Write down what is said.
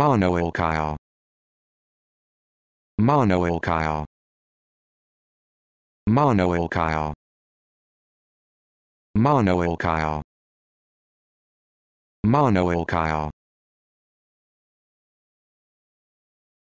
monoalkyl monoalkyl monoalkyl monoalkyl monoalkyl